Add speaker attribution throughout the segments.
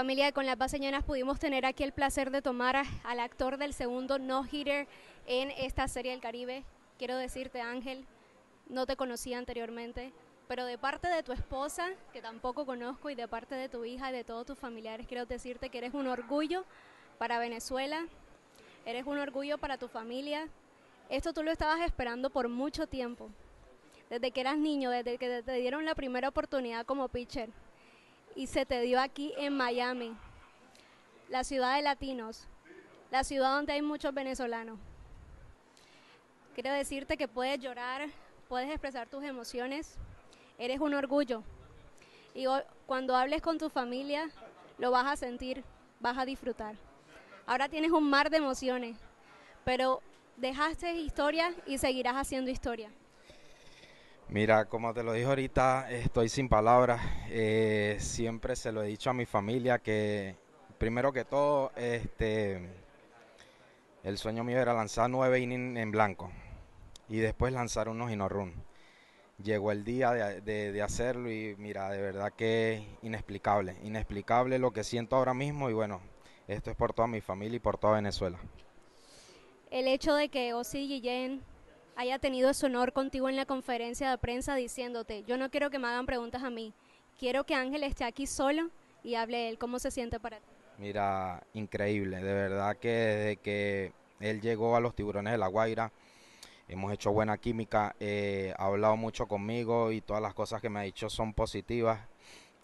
Speaker 1: familia de Con las señoras pudimos tener aquí el placer de tomar al actor del segundo no-hitter en esta serie del Caribe. Quiero decirte, Ángel, no te conocía anteriormente, pero de parte de tu esposa, que tampoco conozco, y de parte de tu hija y de todos tus familiares, quiero decirte que eres un orgullo para Venezuela, eres un orgullo para tu familia. Esto tú lo estabas esperando por mucho tiempo, desde que eras niño, desde que te dieron la primera oportunidad como pitcher y se te dio aquí en Miami, la ciudad de latinos, la ciudad donde hay muchos venezolanos. Quiero decirte que puedes llorar, puedes expresar tus emociones, eres un orgullo. Y cuando hables con tu familia, lo vas a sentir, vas a disfrutar. Ahora tienes un mar de emociones, pero dejaste historia y seguirás haciendo historia.
Speaker 2: Mira, como te lo dije ahorita, estoy sin palabras. Eh, siempre se lo he dicho a mi familia que, primero que todo, este, el sueño mío era lanzar nueve innings en blanco y después lanzar unos run. Llegó el día de, hacerlo y mira, de verdad que inexplicable, inexplicable lo que siento ahora mismo y bueno, esto es por toda mi familia y por toda Venezuela.
Speaker 1: El hecho de que Osi Guillén haya tenido ese honor contigo en la conferencia de prensa diciéndote, yo no quiero que me hagan preguntas a mí, quiero que Ángel esté aquí solo y hable él. ¿Cómo se siente para ti?
Speaker 2: Mira, increíble, de verdad que desde que él llegó a los tiburones de La Guaira, hemos hecho buena química, eh, ha hablado mucho conmigo y todas las cosas que me ha dicho son positivas.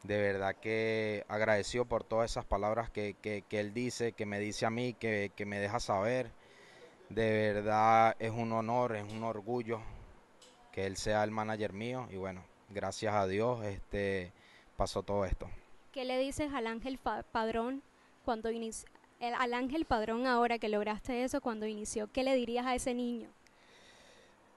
Speaker 2: De verdad que agradecido por todas esas palabras que, él dice, que me dice a mí, que, que me deja saber de verdad es un honor, es un orgullo que él sea el manager mío y bueno, gracias a Dios este pasó todo esto.
Speaker 1: ¿Qué le dices al Ángel Padrón cuando inició, al Ángel Padrón ahora que lograste eso cuando inició? ¿Qué le dirías a ese niño?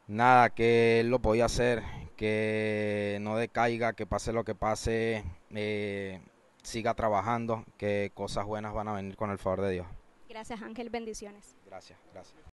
Speaker 2: Nada, que él lo podía hacer, que no decaiga, que pase lo que pase, eh, siga trabajando, que cosas buenas van a venir con el favor de Dios.
Speaker 1: Gracias Ángel, bendiciones. Gracias, gracias.